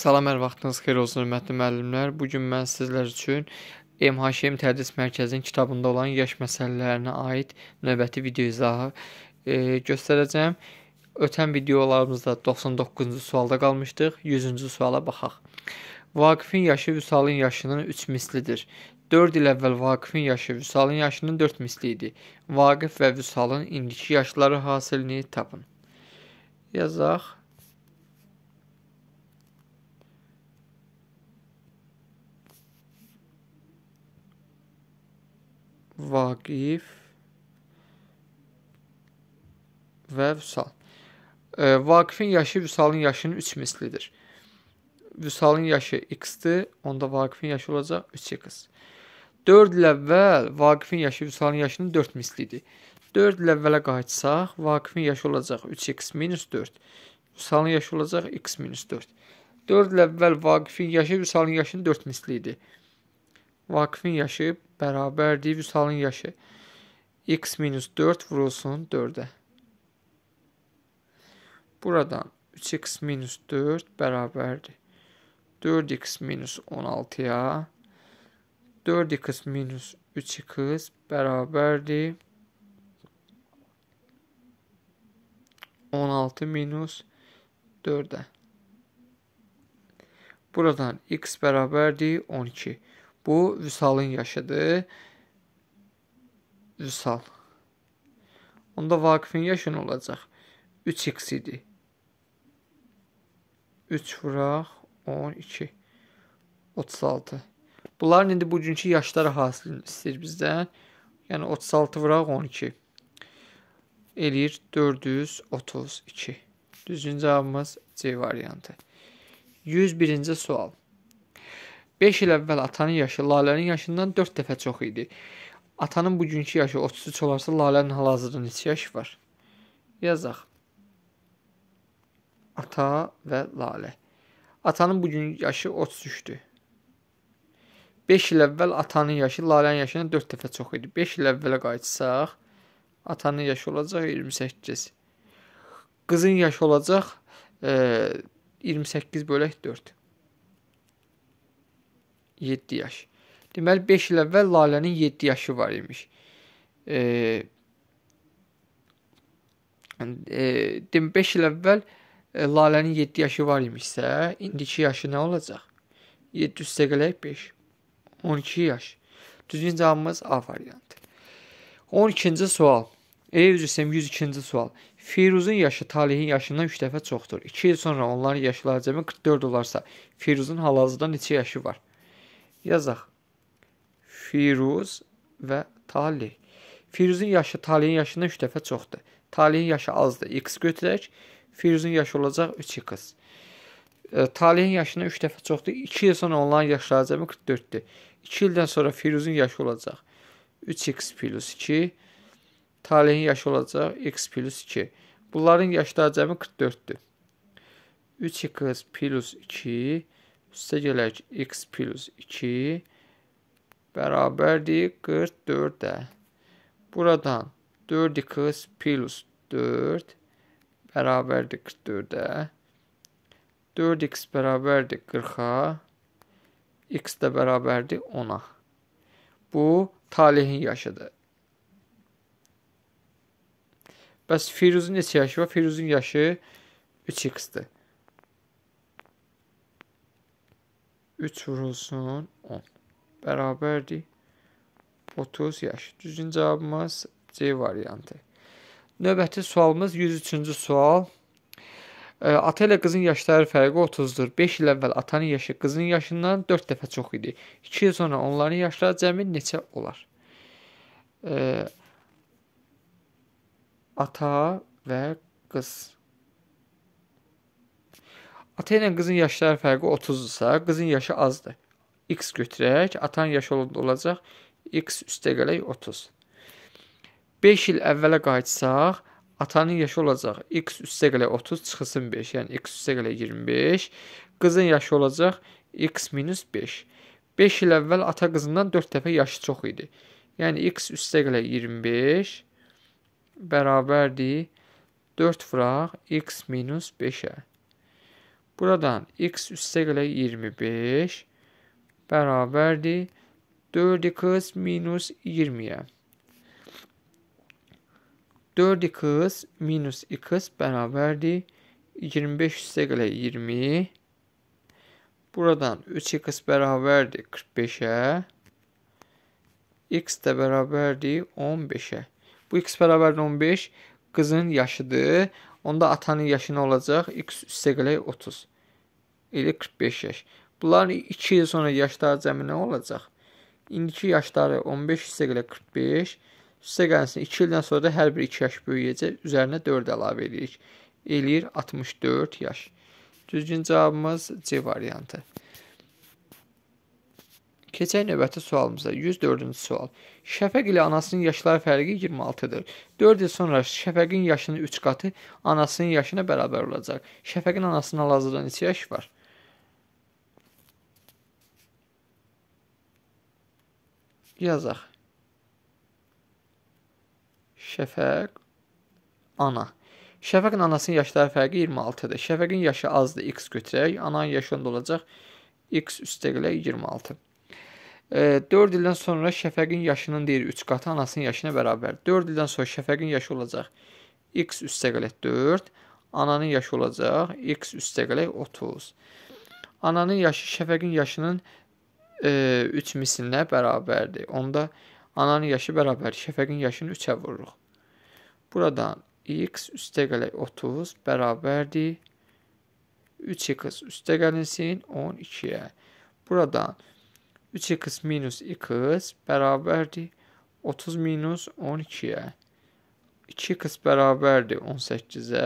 Salam, hər vaxtınız xeyir olsun, hörmətli müəllimlər. Bu gün mən sizlər üçün MHM Tədris Mərkəzinin kitabında olan yaş məsələlərinə aid növbəti video izahı e, göstərəcəm. Ötən videolarımızda 99-cu sualda qalmışdıq. 100-cü suala baxaq. Vaqifin yaşı Vüsalın yaşının 3 mislidir. 4 il əvvəl Vaqifin yaşı Vüsalın yaşının 4 misli idi. Vaqif və Vüsalın indiki yaşları hasilini tapın. Yazaq. Vaqif və Vüsal. E, Vaqifin yaşı Vüsalın yaşının 3 mislidir. Vüsalın yaşı x-dir, onda Vaqifin yaşı olacaq 3x. 4 il əvvəl Vaqifin yaşı Vüsalın yaşının 4 mislidir. 4 il əvvələ qayıtsaq, Vaqifin yaşı olacaq 3x-4. Vüsalın yaşı olacaq x-4. 4 il əvvəl Vaqifin yaşı Vüsalın yaşının 4 mislidir. Vaqifin yaşı bərabərdir Vüsalın yaşı. x minus 4 vurulsun 4'e. Buradan 3x minus 4 bərabərdir. 4x minus 16'ya 4x minus 3x bərabərdir. 16 minus 4'e. Buradan x bərabərdir 12. Bu Vüsalın yaşıdır. Vüsal. Onda Vaqifin yaşı nə olacaq? 3x idi. 3 vuraq 12 36. Bunların indi bugünkü yaşları hasil istəyir bizdən. Yəni 36 vuraq 12 eləyir 432. Düzgün cavabımız C variantı. 101-ci sual. 5 il əvvəl atanın yaşı Lalənin yaşından 4 dəfə çox idi. Atanın bugünkü yaşı 33 olarsa Lalənin hal-hazırda neçə yaşı var? Yazaq. Ata və Lalə. Atanın bugün yaşı 33-dür. 5 il əvvəl atanın yaşı Lalənin yaşından 4 dəfə çox idi. 5 il əvvələ qayıtsaq, atanın yaşı olacaq 28. Qızın yaşı olacaq e, 28 bölək 4. 7 yaş. Deməli 5 il əvvəl Lalənin 7 yaşı var imiş. E, e, dem 5 il əvvəl e, Lalənin 7 yaşı var imişsə, indiki yaşı nə olacaq? 7 üstə gələk 5. 12 yaş. Düzgün cavabımız A variantı. 12-ci sual. Elə üzr istəyirəm 102-ci sual. Firuzun yaşı Talehin yaşından 3 dəfə çoxdur. 2 il sonra onların yaşları cəmi 44 olarsa, Firuzun hal-hazırda neçə yaşı var? yazaq. Firuz və Talih. Firuzun yaşı Talihin yaşından 3 dəfə çoxdur. Talihin yaşı azdır. X götürək. Firuzun yaşı olacaq 3x. E, Talihin yaşından 3 dəfə çoxdur. 2 il sonra onların yaşları cəmi 44-dür. 2 ildən sonra Firuzun yaşı olacaq 3x plus 2. Talihin yaşı olacaq x plus 2. Bunların yaşları cəmi 44-dür. 3x plus 2 Sizə gələk x plus 2 bərabərdir 44-də. Buradan 4x plus 4 bərabərdir 44-də. 4x bərabərdir 40-a. x də bərabərdir 10-a. Bu talehin yaşıdır. Bəs Firuzun neçə yaşı var? Firuzun yaşı 3x-dir. 3 vurulsun 10. Bərabərdir. 30 yaş. Düzgün cavabımız C variantı. Növbəti sualımız 103-cü sual. E, ata ilə qızın yaşları fərqi 30-dur. 5 il əvvəl atanın yaşı qızın yaşından 4 dəfə çox idi. 2 il sonra onların yaşları cəmi neçə olar? E, ata və qız Ata ilə qızın yaşları fərqi 30-dursa, qızın yaşı azdır. X götürək, atanın yaşı olacaq X üstə gələk 30. 5 il əvvələ qayıtsaq, atanın yaşı olacaq X üstə gələk 30 çıxılsın 5, yəni X üstə gələk 25. Qızın yaşı olacaq X minus 5. 5 il əvvəl ata qızından 4 dəfə yaşı çox idi. Yəni x üstə gələk 25 bərabərdir 4 vuraq x minus 5-ə. Buradan x üstek ile 25 beraberdi. 4 kız minus 20'ye. 4 kız minus 2 beraberdi. 25 üstek ile 20. Buradan 3x beraberdi 45'e. x de beraberdi 15'e. Bu x beraberdi 15. Kızın yaşıdır. Onda atanın yaşı nə olacaq? X üstəgələk 30. İli 45 yaş. Bunların 2 il sonra yaşları cəmi nə olacaq? İndiki yaşları 15 üstəgələk 45. Üstəgəlsin 2 ildən sonra da hər bir 2 yaş böyüyəcək. Üzərinə 4 əlavə edirik. Eləyir 64 yaş. Düzgün cavabımız C variantı. Keçək növbəti sualımıza. 104-cü sual. Şəfəq ilə anasının yaşları fərqi 26-dır. 4 il sonra Şəfəqin yaşının 3 qatı anasının yaşına bərabər olacaq. Şəfəqin anasının hal-hazırda neçə yaş var? Yazaq. Şəfəq ana. Şəfəqin anasının yaşları fərqi 26-dır. Şəfəqin yaşı azdır, x götürək. Ananın yaşı onda olacaq x üstəqlək 26. 4 ildən sonra Şəfəqin yaşının deyir 3 qatı anasının yaşına bərabər. 4 ildən sonra Şəfəqin yaşı olacaq x üstəqələ 4, ananın yaşı olacaq x üstəqələ 30. Ananın yaşı Şəfəqin yaşının 3 e, mislinə bərabərdir. Onda ananın yaşı bərabər Şəfəqin yaşını 3-ə vururuq. Buradan x üstəqələ 30 bərabərdir 3x üstəqəlinsin 12-yə. Buradan 3 3x minus 2x bərabərdir 30 minus 12-yə. 2x bərabərdir 18-ə,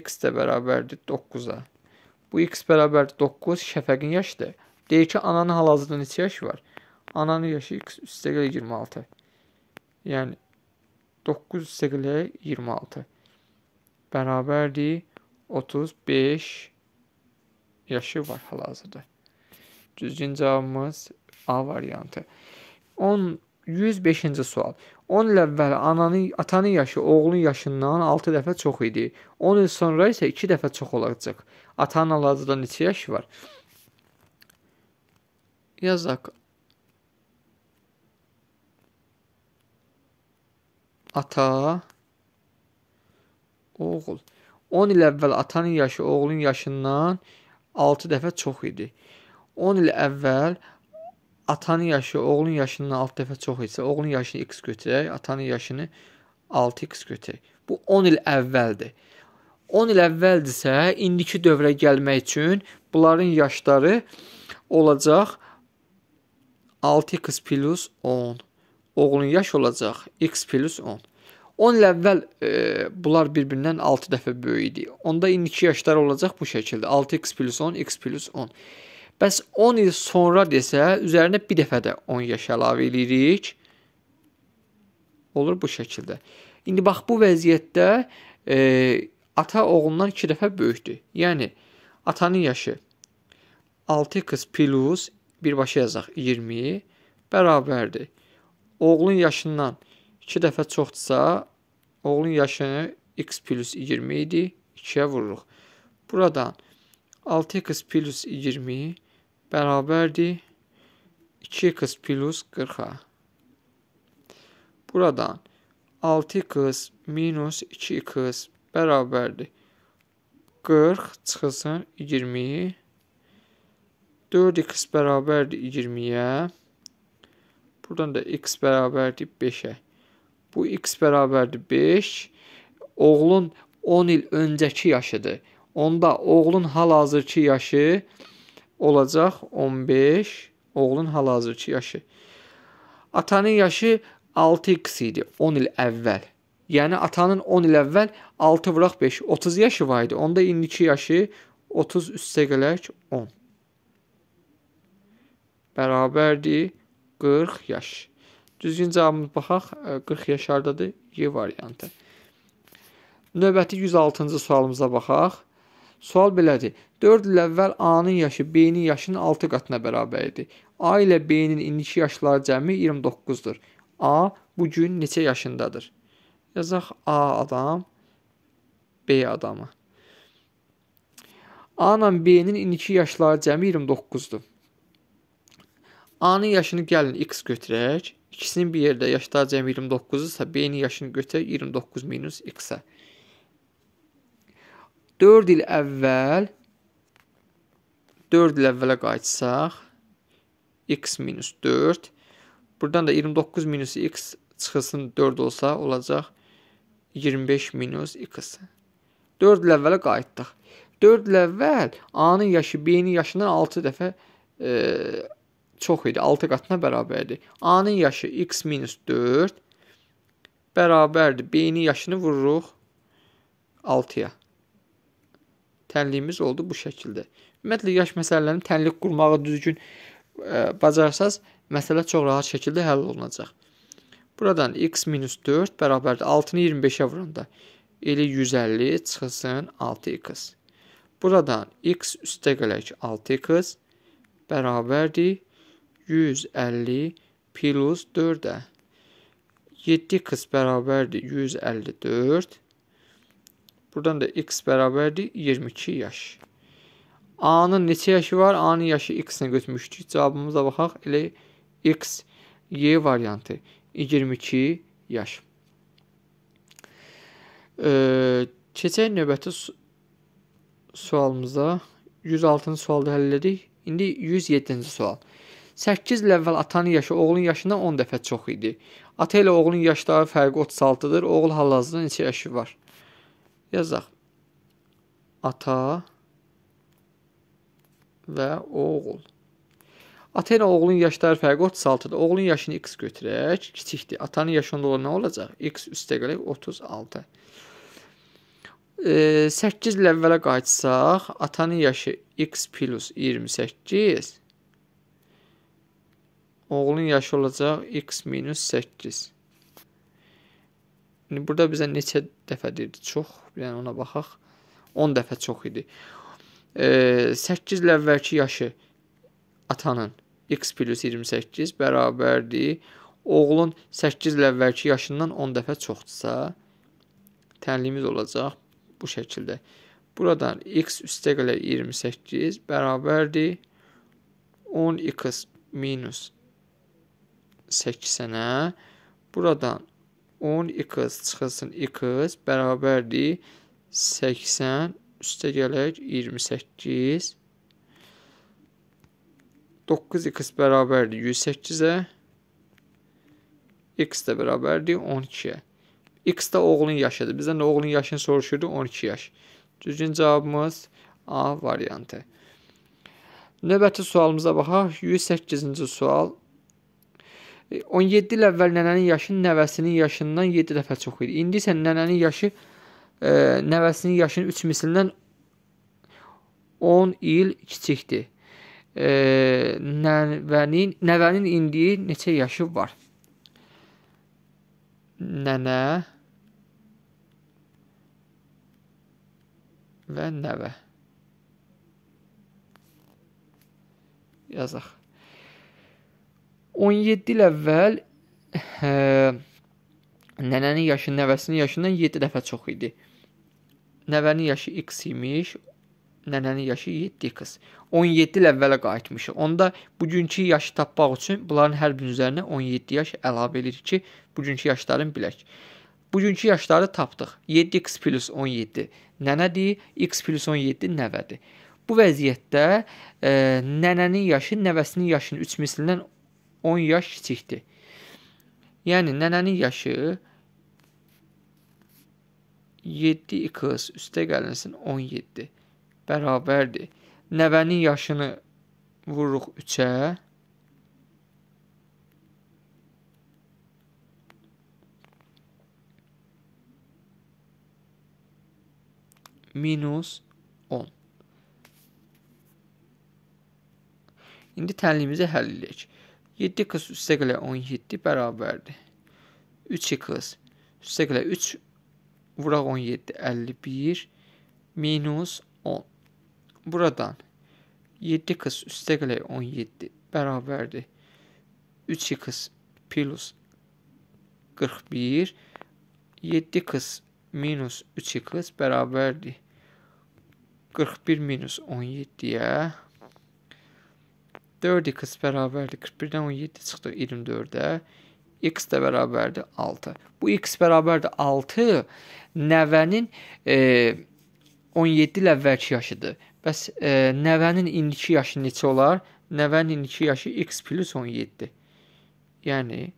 x də bərabərdir 9-a. Bu x bərabərdir 9 şəfəqin yaşıdır. Deyir ki, ananın hal-hazırda neçə yaşı var? Ananın yaşı x yəni, üstəgələ 26. Yəni 9 üstəgələ 26 bərabərdir 35 yaşı var hal-hazırda. Düzgün cavabımız A variantı. 10 105-ci sual. 10 il əvvəl ananın, atanın yaşı oğlunun yaşından 6 dəfə çox idi. 10 il sonra isə 2 dəfə çox olacaq. Atanın alacağı neçə yaşı var? Yazaq. Ata oğul. 10 il əvvəl atanın yaşı oğlunun yaşından 6 dəfə çox idi. 10 il əvvəl atanın yaşı oğlun yaşından 6 dəfə çox isə, oğlun yaşını x götürək, atanın yaşını 6x götürək. Bu 10 il əvvəldir. 10 il əvvəldirsə, indiki dövrə gəlmək üçün bunların yaşları olacaq 6x plus 10. Oğlun yaş olacaq x plus 10. 10 il əvvəl e, bunlar bir-birindən 6 dəfə böyük idi. Onda indiki yaşları olacaq bu şəkildə. 6x plus 10, x plus 10. Bəs 10 il sonra desə, üzərinə bir dəfə də 10 yaş əlavə eləyirik. Olur bu şəkildə. İndi bax bu vəziyyətdə e, ata oğlundan 2 dəfə böyükdür. Yəni atanın yaşı 6x plus birbaşa yazaq 20 bərabərdir. Oğlun yaşından 2 dəfə çoxdursa, oğlun yaşı x plus 20 idi, 2-yə vururuq. Buradan 6x plus 20 bərabərdir 2x plus 40-a. Buradan 6x minus 2x bərabərdir 40 çıxılsın 20. 4x bərabərdir 20-yə. Buradan da x bərabərdir 5-ə. Bu x bərabərdir 5. Oğlun 10 il öncəki yaşıdır. Onda oğlun hal-hazırki yaşı olacaq 15, oğlun hal-hazırki yaşı. Atanın yaşı 6x idi 10 il əvvəl. Yəni atanın 10 il əvvəl 6 vuraq 5 30 yaşı var idi. Onda indiki yaşı 30 üstə gələk 10. Bərabərdir 40 yaş. Düzgün cavabımız baxaq 40 yaşardadır Y variantı. Növbəti 106-cı sualımıza baxaq. Sual belədir. 4 il əvvəl A-nın yaşı B-nin yaşının 6 qatına bərabər idi. A ilə B-nin indiki yaşları cəmi 29-dur. A bu gün neçə yaşındadır? Yazaq A adam B adamı. A ilə B-nin indiki yaşları cəmi 29-dur. A-nın yaşını gəlin x götürək. İkisinin bir yerdə yaşları cəmi 29-dursa, B-nin yaşını götürək 29 minus x-ə. 4 il əvvəl 4 il əvvələ qayıtsaq x minus 4 buradan da 29 minus x çıxılsın 4 olsa olacaq 25 minus x 4 il əvvələ qayıtdıq 4 il əvvəl A-nın yaşı B-nin yaşından 6 dəfə e, çox idi 6 qatına bərabərdir A-nın yaşı x minus 4 bərabərdir B-nin yaşını vururuq 6-ya tənliyimiz oldu bu şəkildə. Ümumiyyətlə yaş məsələlərini tənlik qurmağı düzgün ə, e, bacarsaz, məsələ çox rahat şəkildə həll olunacaq. Buradan x minus 4 bərabərdir 6-nı 25-ə vuranda elə 150 çıxılsın 6x. Buradan x üstə gələk 6x bərabərdir 150 plus 4-ə. 7x bərabərdir 154 Buradan da x bərabərdir 22 yaş. A-nın neçə yaşı var? A-nın yaşı x-nə götürmüşdük. Cavabımıza baxaq. Elə x y variantı 22 yaş. Ee, keçək növbəti su sualımıza. 106-cı sualda həll edik. İndi 107-ci sual. 8 il əvvəl atanın yaşı oğlun yaşından 10 dəfə çox idi. Ata ilə oğlun yaşları fərqi 36-dır. Oğul hal-hazırda neçə yaşı var? Yazaq. Ata və oğul. Ata ilə oğulun yaşları fərqi 36-dır. Oğulun yaşını x götürək, kiçikdir. Atanın yaşı onda nə olacaq? x üstə gələk 36. 8 il əvvələ qayıtsaq, atanın yaşı x plus 28, oğulun yaşı olacaq x minus 8. İndi burada bizə neçə dəfə deyirdi? Çox. Yəni ona baxaq. 10 dəfə çox idi. E, 8 il əvvəlki yaşı atanın x plus 28 bərabərdir. Oğlun 8 il əvvəlki yaşından 10 dəfə çoxdursa, tənliyimiz olacaq bu şəkildə. Buradan x üstəgələ 28 bərabərdir 10x minus 80-ə. Buradan 10x çıxılsın x bərabərdir 80 üstə gələk 28 9x bərabərdir 108-ə x də bərabərdir 12-yə. x də oğlun yaşıdır. Bizdən də oğlun yaşını soruşurdu 12 yaş. Düzgün cavabımız A variantı. Növbəti sualımıza baxaq. 108-ci sual 17 il əvvəl nənənin yaşı nəvəsinin yaşından 7 dəfə çox idi. İndi isə nənənin yaşı e, nəvəsinin yaşının 3 mislindən 10 il kiçikdir. E, nəvənin nəvənin indi neçə yaşı var? Nənə və nəvə. Yazaq. 17 il əvvəl ə, hə, nənənin yaşı nəvəsinin yaşından 7 dəfə çox idi. Nəvənin yaşı x imiş, nənənin yaşı 7 qız. 17 il əvvələ qayıtmışıq. Onda bugünkü yaşı tapmaq üçün bunların hər birinin üzərinə 17 yaş əlavə edirik ki, bugünkü yaşların bilək. Bugünkü yaşları tapdıq. 7x plus 17 nənədir, x plus 17 nəvədir. Bu vəziyyətdə e, nənənin yaşı nəvəsinin yaşının 3 mislindən 10 yaş kiçikdir. Yəni nənənin yaşı 7 x üstə gəlinsin 17 bərabərdir. Nəvənin yaşını vururuq 3-ə. minus 10. İndi tənliyimizi həll edək. 7 qız üstəqələ 17 bərabərdir. 3 qız üstəqələ 3 vuraq 17 51 minus 10. Buradan 7 qız üstəqələ 17 bərabərdir. 3 qız plus 41 7 kız minus 3 qız bərabərdir. 41 minus 17-yə 4x bərabərdir 41-dən 17 çıxdı 24-ə. x də bərabərdir 6. Bu x bərabərdir 6 nəvənin e, 17 il əvvəlki yaşıdır. Bəs e, nəvənin indiki yaşı neçə olar? Nəvənin indiki yaşı x plus 17. Yəni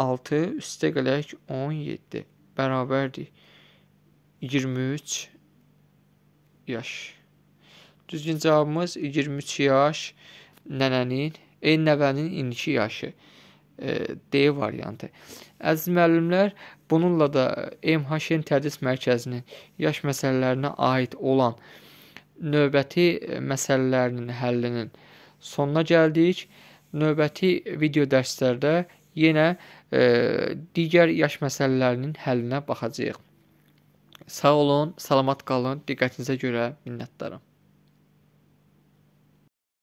6 üstə gələk 17 bərabərdir 23 yaş. Düzgün cavabımız 23 yaş nənənin, ey nəvənin indiki yaşı e, D variantı. Əziz müəllimlər, bununla da MHN tədris mərkəzinin yaş məsələlərinə aid olan növbəti e, məsələlərinin həllinin sonuna gəldik. Növbəti video dərslərdə yenə e, digər yaş məsələlərinin həllinə baxacağıq. Sağ olun, salamat qalın, diqqətinizə görə minnətdaram.